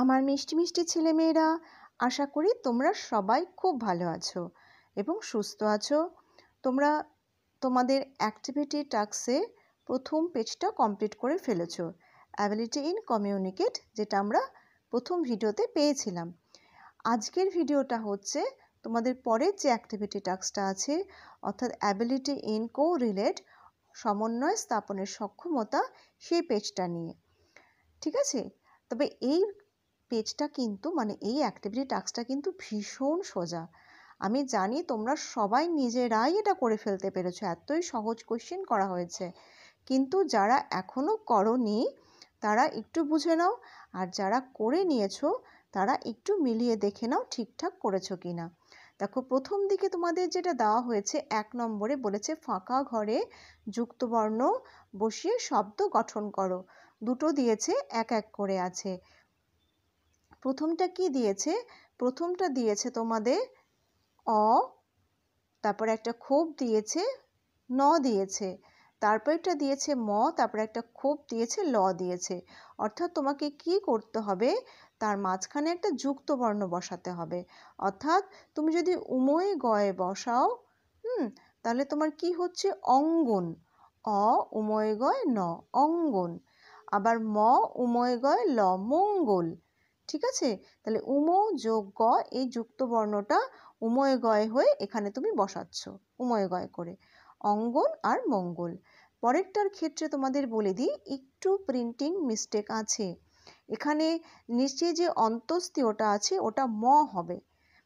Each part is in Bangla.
আমার মিষ্টি মিষ্টি ছেলেমেয়েরা আশা করি তোমরা সবাই খুব ভালো আছো এবং সুস্থ আছো তোমরা তোমাদের অ্যাক্টিভিটি টাক্সে প্রথম পেজটা কমপ্লিট করে ফেলেছো অ্যাবিলিটি ইন কমিউনিকেট যেটা আমরা প্রথম ভিডিওতে পেয়েছিলাম আজকের ভিডিওটা হচ্ছে তোমাদের পরের যে অ্যাক্টিভিটি টাক্সটা আছে অর্থাৎ অ্যাবিলিটি ইন কো রিলেট সমন্বয় স্থাপনের সক্ষমতা সেই পেজটা নিয়ে ঠিক আছে তবে এই পেজটা কিন্তু মানে এই অ্যাক্টিভিটি টাস্কটা কিন্তু ভীষণ সোজা আমি জানি তোমরা সবাই নিজেরাই এটা করে ফেলতে পেরেছো এতই সহজ কোশ্চেন করা হয়েছে কিন্তু যারা এখনও করনি তারা একটু বুঝে নাও আর যারা করে নিয়েছো তারা একটু মিলিয়ে দেখে নাও ঠিকঠাক করেছো কি না দেখো প্রথম দিকে তোমাদের যেটা দেওয়া হয়েছে এক নম্বরে বলেছে ফাঁকা ঘরে যুক্তবর্ণ বসিয়ে শব্দ গঠন করো দুটো দিয়েছে এক এক করে আছে প্রথমটা কি দিয়েছে প্রথমটা দিয়েছে তোমাদের অ তারপর একটা খোপ দিয়েছে ন দিয়েছে তারপরটা দিয়েছে ম তারপর একটা খোপ দিয়েছে ল দিয়েছে অর্থাৎ তোমাকে কি করতে হবে তার মাঝখানে একটা যুক্ত বর্ণ বসাতে হবে অর্থাৎ তুমি যদি উময় গয়ে বসাও হুম তাহলে তোমার কি হচ্ছে অঙ্গন অ উময় গয় ন অঙ্গন আবার ম উময় গয় ল মঙ্গল ঠিক আছে তাহলে উম যোগ গ এই যুক্ত বর্ণটা উময় গয় হয়ে এখানে তুমি বসাচ্ছ উময় গয় করে অঙ্গন আর মঙ্গল পরেরটার ক্ষেত্রে তোমাদের বলে দিই একটু প্রিন্টিং মিস্টেক আছে এখানে নিচে যে অন্তস্তি ওটা আছে ওটা ম হবে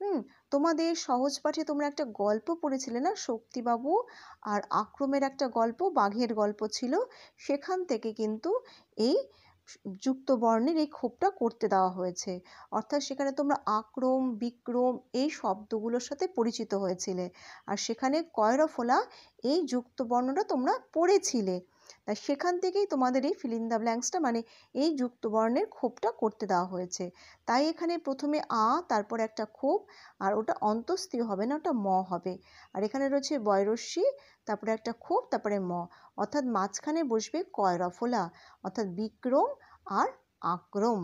হুম তোমাদের সহজ পাঠে তোমরা একটা গল্প পড়েছিলে না শক্তিবাবু আর আক্রমের একটা গল্প বাঘের গল্প ছিল সেখান থেকে কিন্তু এই যুক্ত বর্ণের এই ক্ষোভটা করতে দেওয়া হয়েছে অর্থাৎ সেখানে তোমরা আক্রম বিক্রম এই শব্দগুলোর সাথে পরিচিত হয়েছিলে আর সেখানে কয়রফলা এই যুক্ত বর্ণটা তোমরা পড়েছিলে তাই সেখান থেকেই তোমাদের এই ফিল ইন দ্য ব্ল্যাঙ্কসটা মানে এই যুক্ত বর্ণের ক্ষোভটা করতে দেওয়া হয়েছে তাই এখানে প্রথমে আ তারপর একটা ক্ষোভ আর ওটা অন্তস্থি হবে না ওটা ম হবে আর এখানে রয়েছে বয়রস্যি তারপরে একটা ক্ষোভ তারপরে ম অর্থাৎ মাঝখানে বসবে কয়রফলা অর্থাৎ বিক্রম আর আক্রম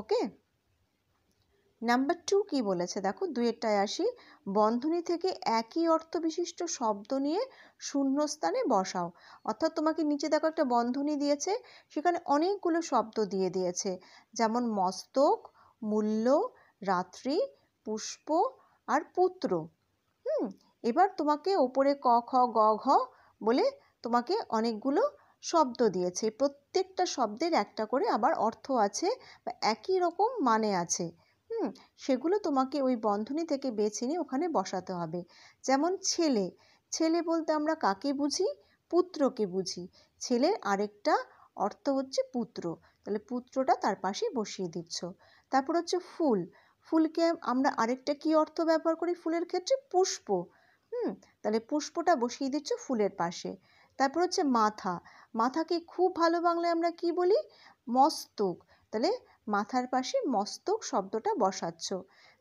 ওকে নাম্বার টু কী বলেছে দেখো দুয়েরটায় আসি বন্ধনী থেকে একই অর্থ বিশিষ্ট শব্দ নিয়ে শূন্যস্থানে বসাও অর্থাৎ তোমাকে নিচে দেখো একটা বন্ধনী দিয়েছে সেখানে অনেকগুলো শব্দ দিয়ে দিয়েছে যেমন মস্তক মূল্য রাত্রি পুষ্প আর পুত্র হুম এবার তোমাকে ওপরে ক খ গ ঘ বলে তোমাকে অনেকগুলো শব্দ দিয়েছে প্রত্যেকটা শব্দের একটা করে আবার অর্থ আছে বা একই রকম মানে আছে হুম সেগুলো তোমাকে ওই বন্ধনী থেকে বেছে নিয়ে ওখানে বসাতে হবে যেমন ছেলে ছেলে বলতে আমরা কাকে বুঝি পুত্রকে বুঝি ছেলের আরেকটা অর্থ হচ্ছে পুত্র তাহলে পুত্রটা তার পাশে বসিয়ে দিচ্ছ তারপর হচ্ছে ফুল ফুলকে আমরা আরেকটা কি অর্থ ব্যবহার করি ফুলের ক্ষেত্রে পুষ্প হুম তাহলে পুষ্পটা বসিয়ে দিচ্ছ ফুলের পাশে তারপর হচ্ছে মাথা মাথাকে খুব ভালো বাংলায় আমরা কি বলি মস্তক তাহলে মাথার পাশে মস্তক শব্দটা বসাচ্ছ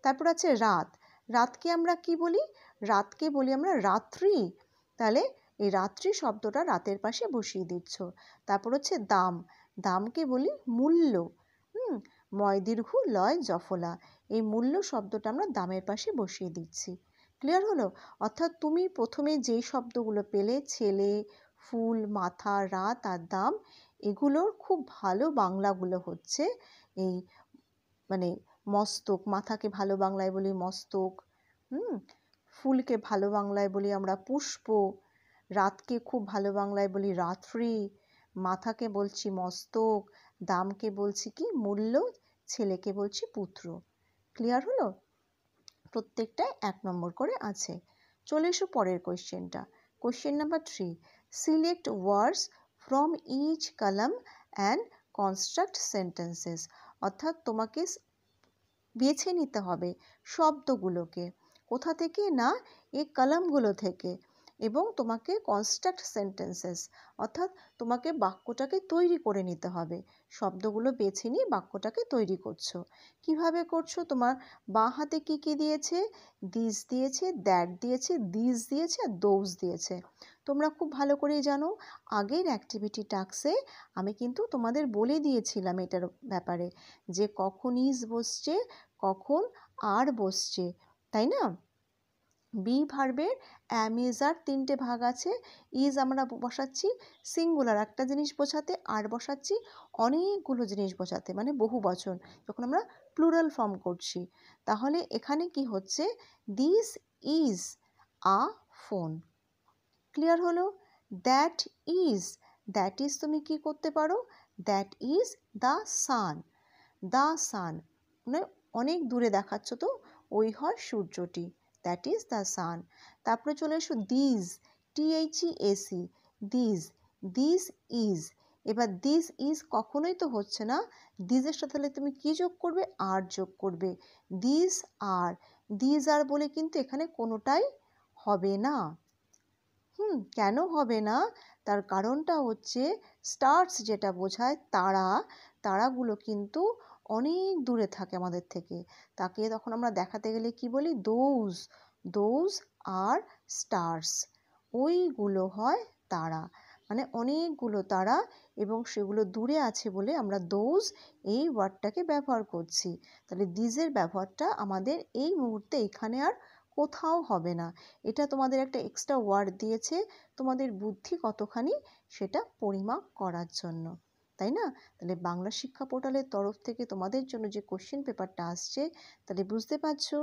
তারপর আছে রাত রাতকে আমরা কি বলি রাতকে বলি আমরা রাত্রি তাহলে এই রাত্রি শব্দটা রাতের পাশে বসিয়ে দিচ্ছ তারপর হচ্ছে দাম দামকে বলি মূল্য হুম ময় দীর্ঘ লয় জফলা এই মূল্য শব্দটা আমরা দামের পাশে বসিয়ে দিচ্ছি ক্লিয়ার হলো অর্থাৎ তুমি প্রথমে যেই শব্দগুলো পেলে ছেলে ফুল মাথা রাত আর দাম এগুলোর খুব ভালো বাংলাগুলো হচ্ছে এই মানে মস্তক মাথাকে ভালো বাংলায় বলি মস্তক হুম ফুলকে ভালো বাংলায় বলি আমরা পুষ্প রাতকে খুব ভালো বাংলায় বলি রাত্রি মাথাকে বলছি মস্তক দামকে বলছি কি মূল্য ছেলেকে বলছি পুত্র ক্লিয়ার হলো প্রত্যেকটায় এক নম্বর করে আছে চলে এসো পরের কোয়েশ্চেনটা question number three select words from each column and construct sentences অর্থাৎ তোমাকে বেছে নিতে হবে শব্দগুলোকে কোথা থেকে না এই কলামগুলো থেকে এবং তোমাকে কনস্ট্রাক্ট সেন্টেন্সেস অর্থাৎ তোমাকে বাক্যটাকে তৈরি করে নিতে হবে শব্দগুলো বেছে নিয়ে বাক্যটাকে তৈরি করছো কিভাবে করছো তোমার বাঁ হাতে কী কী দিয়েছে দিস দিয়েছে দ্যাট দিয়েছে দিস দিয়েছে আর দোজ দিয়েছে তোমরা খুব ভালো করেই জানো আগের অ্যাক্টিভিটি টাক্সে আমি কিন্তু তোমাদের বলে দিয়েছিলাম এটার ব্যাপারে যে কখন ইজ বসছে কখন আর বসছে তাই না বি ভার্বের অ্যাম ইজ আর তিনটে ভাগ আছে ইজ আমরা বসাচ্ছি সিঙ্গুলার একটা জিনিস বোঝাতে আর বসাচ্ছি অনেকগুলো জিনিস বোঝাতে মানে বহু বচন যখন আমরা প্লুরাল ফর্ম করছি তাহলে এখানে কি হচ্ছে this is a phone clear হলো দ্যাট ইজ দ্যাট ইজ তুমি কি করতে পারো that is the sun the sun মানে অনেক দূরে দেখাচ্ছ তো ওই হয় সূর্যটি দ্যাট ইজ দ্য সান তারপরে চলে এসো these T H E S E these this is এবার দিস ইজ কখনোই তো হচ্ছে না দিজের সাথে তাহলে তুমি কি যোগ করবে আর যোগ করবে দিস আর দিজ আর বলে কিন্তু এখানে কোনোটাই হবে না হুম কেন হবে না তার কারণটা হচ্ছে স্টার্স যেটা বোঝায় তারা তারাগুলো কিন্তু অনেক দূরে থাকে আমাদের থেকে তাকে তখন আমরা দেখাতে গেলে কি বলি দোজ দোজ আর স্টার্স ওইগুলো হয় তারা মানে অনেকগুলো তারা এবং সেগুলো দূরে আছে বলে আমরা দোজ এই ওয়ার্ডটাকে ব্যবহার করছি তাহলে দিজের ব্যবহারটা আমাদের এই মুহূর্তে এখানে আর কোথাও হবে না এটা তোমাদের একটা এক্সট্রা ওয়ার্ড দিয়েছে তোমাদের বুদ্ধি কতখানি সেটা পরিমাপ করার জন্য তাই না তাহলে বাংলা শিক্ষা পোর্টালের তরফ থেকে তোমাদের জন্য যে কোশ্চেন পেপারটা আসছে তাহলে বুঝতে পারছো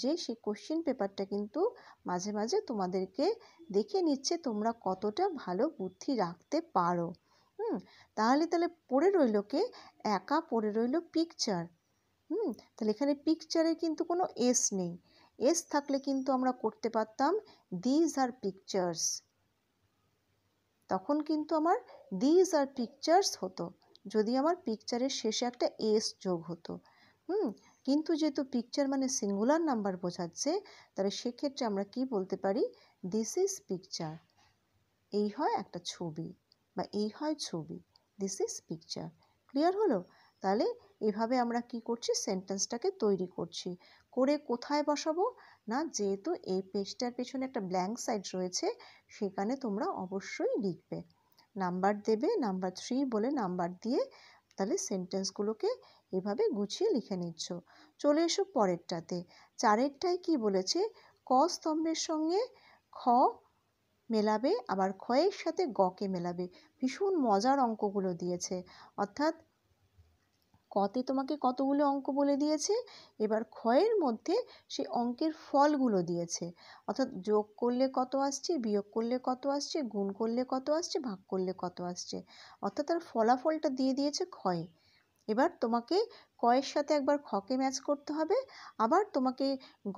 যে সেই কোশ্চেন পেপারটা কিন্তু মাঝে মাঝে তোমাদেরকে দেখে নিচ্ছে তোমরা কতটা ভালো বুদ্ধি রাখতে পারো হুম তাহলে তাহলে পড়ে রইল কে একা পড়ে রইল পিকচার হুম তাহলে এখানে পিকচারের কিন্তু কোনো এস নেই এস থাকলে কিন্তু আমরা করতে পারতাম দিজ আর পিকচার্স তখন কিন্তু আমার দিজ আর পিকচার্স হতো যদি আমার পিকচারের শেষে একটা এস যোগ হতো হুম কিন্তু যেহেতু পিকচার মানে সিঙ্গুলার নাম্বার বোঝাচ্ছে তাহলে সেক্ষেত্রে আমরা কি বলতে পারি দিস ইজ পিকচার এই হয় একটা ছবি বা এই হয় ছবি দিস ইজ পিকচার ক্লিয়ার হলো তাহলে এভাবে আমরা কি করছি সেন্টেন্সটাকে তৈরি করছি করে কোথায় বসাবো না যেহেতু এই পেজটার পেছনে একটা ব্ল্যাঙ্ক সাইড রয়েছে সেখানে তোমরা অবশ্যই লিখবে নাম্বার দেবে নাম্বার থ্রি বলে নাম্বার দিয়ে তাহলে সেন্টেন্সগুলোকে এভাবে গুছিয়ে লিখে নিচ্ছ চলে এসো পরেরটাতে চারেরটায় কি বলেছে ক স্তম্ভের সঙ্গে খ মেলাবে আবার খয়ের সাথে গকে মেলাবে ভীষণ মজার অঙ্কগুলো দিয়েছে অর্থাৎ কতে তোমাকে কতগুলো অঙ্ক বলে দিয়েছে এবার ক্ষয়ের মধ্যে সেই অঙ্কের ফলগুলো দিয়েছে অর্থাৎ যোগ করলে কত আসছে বিয়োগ করলে কত আসছে গুণ করলে কত আসছে ভাগ করলে কত আসছে অর্থাৎ তার ফলাফলটা দিয়ে দিয়েছে ক্ষয়ে এবার তোমাকে কয়ের সাথে একবার খকে ম্যাচ করতে হবে আবার তোমাকে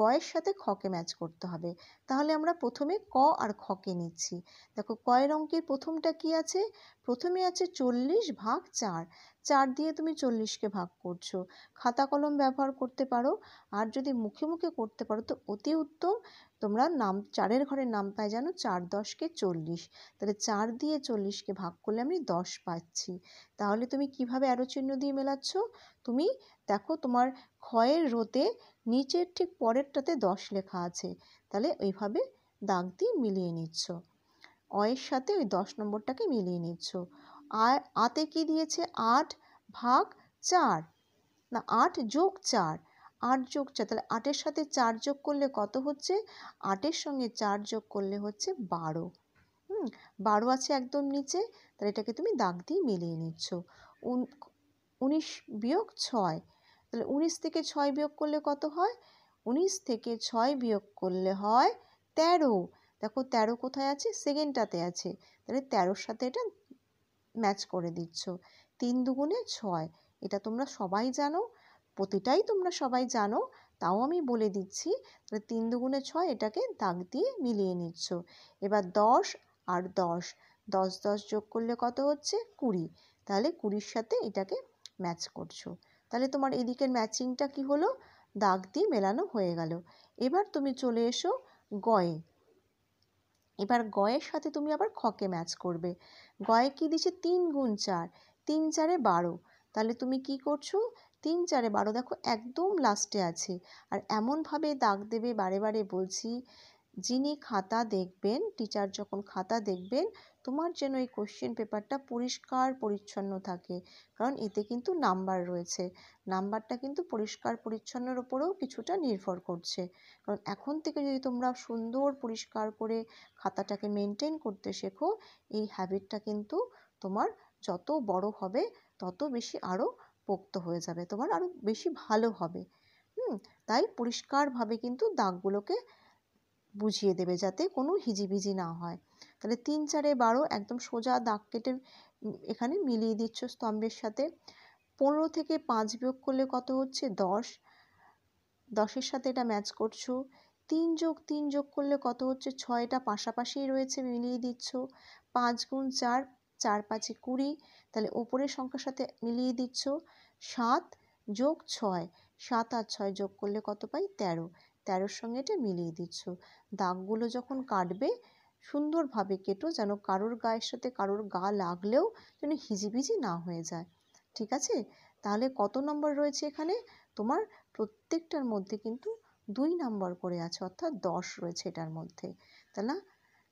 গয়ের সাথে খকে ম্যাচ করতে হবে তাহলে আমরা প্রথমে ক আর খকে নিচ্ছি দেখো কয়ের অঙ্কের প্রথমটা কি আছে প্রথমে আছে চল্লিশ ভাগ চার চার দিয়ে তুমি চল্লিশকে ভাগ করছো খাতা কলম ব্যবহার করতে পারো আর যদি মুখে মুখে করতে পারো তো অতি উত্তম তোমরা নাম চারের ঘরের নামতায় জানো চার দশকে চল্লিশ তাহলে চার দিয়ে চল্লিশকে ভাগ করলে আমি দশ পাচ্ছি তাহলে তুমি কিভাবে অ্যারো চিহ্ন দিয়ে মেলাচ্ছ তুমি দেখো তোমার ক্ষয়ের রোতে নিচের ঠিক পরেরটাতে দশ লেখা আছে তাহলে ওইভাবে দাগ দিয়ে মিলিয়ে নিচ্ছ অয়ের সাথে ওই দশ নম্বরটাকে মিলিয়ে নিচ্ছ আর আতে কি দিয়েছে আট ভাগ চার না আট যোগ চার আট যোগ চার তাহলে আটের সাথে চার যোগ করলে কত হচ্ছে আটের সঙ্গে চার যোগ করলে হচ্ছে বারো হুম বারো আছে একদম নিচে তাহলে এটাকে তুমি দাগ দিয়ে মিলিয়ে নিচ্ছ উনিশ বিয়োগ ছয় তাহলে উনিশ থেকে ছয় বিয়োগ করলে কত হয় উনিশ থেকে ছয় বিয়োগ করলে হয় তেরো দেখো তেরো কোথায় আছে সেকেন্ডটাতে আছে তাহলে তেরোর সাথে এটা ম্যাচ করে দিচ্ছ তিন দুগুণে ছয় এটা তোমরা সবাই জানো প্রতিটাই তোমরা সবাই জানো তাও আমি বলে দিচ্ছি তাহলে তিন দুগুণে ছয় এটাকে দাগ দিয়ে মিলিয়ে নিচ্ছ এবার দশ আর দশ দশ দশ যোগ করলে কত হচ্ছে কুড়ি তাহলে কুড়ির সাথে এটাকে ম্যাচ করছো তাহলে তোমার এদিকের ম্যাচিংটা কি হলো দাগ দিয়ে মেলানো হয়ে গেল এবার তুমি চলে এসো গয়ে এবার গয়ের সাথে তুমি আবার খকে ম্যাচ করবে গয়ে কী দিচ্ছে তিন গুণ চার তিন চারে বারো তাহলে তুমি কি করছো তিন চারে বারো দেখো একদম লাস্টে আছে আর এমনভাবে দাগ দেবে বারে বারে বলছি যিনি খাতা দেখবেন টিচার যখন খাতা দেখবেন তোমার যেন এই কোশ্চেন পেপারটা পরিষ্কার পরিচ্ছন্ন থাকে কারণ এতে কিন্তু নাম্বার রয়েছে নাম্বারটা কিন্তু পরিষ্কার পরিচ্ছন্নর ওপরেও কিছুটা নির্ভর করছে কারণ এখন থেকে যদি তোমরা সুন্দর পরিষ্কার করে খাতাটাকে মেনটেন করতে শেখো এই হ্যাবিটটা কিন্তু তোমার যত বড় হবে তত বেশি আরও পোক্ত হয়ে যাবে তোমার আরও বেশি ভালো হবে হুম তাই পরিষ্কারভাবে কিন্তু দাগগুলোকে বুঝিয়ে দেবে যাতে কোনো হিজিবিজি না হয় তাহলে তিন চারে বারো একদম সোজা দাগ কেটে এখানে মিলিয়ে দিচ্ছ স্তম্ভের সাথে পনেরো থেকে পাঁচ বিয়োগ করলে কত হচ্ছে দশ দশের সাথে এটা ম্যাচ করছো তিন যোগ তিন যোগ করলে কত হচ্ছে ছয়টা পাশাপাশি রয়েছে মিলিয়ে দিচ্ছ পাঁচ গুণ চার চার পাঁচে কুড়ি তাহলে ওপরের সংখ্যার সাথে মিলিয়ে দিচ্ছ সাত যোগ ছয় সাত আর ছয় যোগ করলে কত পাই তেরো তেরোর সঙ্গে এটা মিলিয়ে দিচ্ছ দাগগুলো যখন কাটবে সুন্দরভাবে কেটো যেন কারোর গায়ের সাথে কারোর গা লাগলেও যেন হিজিবিজি না হয়ে যায় ঠিক আছে তাহলে কত নম্বর রয়েছে এখানে তোমার প্রত্যেকটার মধ্যে কিন্তু দুই নম্বর করে আছে অর্থাৎ দশ রয়েছে এটার মধ্যে তাই না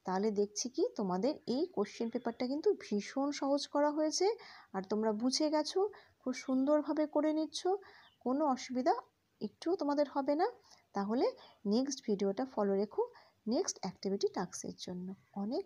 তাহলে দেখছি কি তোমাদের এই কোশ্চেন পেপারটা কিন্তু ভীষণ সহজ করা হয়েছে আর তোমরা বুঝে গেছো খুব সুন্দরভাবে করে নিচ্ছ কোনো অসুবিধা একটুও তোমাদের হবে না তাহলে নেক্সট ভিডিওটা ফলো রেখো নেক্সট অ্যাক্টিভিটি টাস্কের জন্য অনেক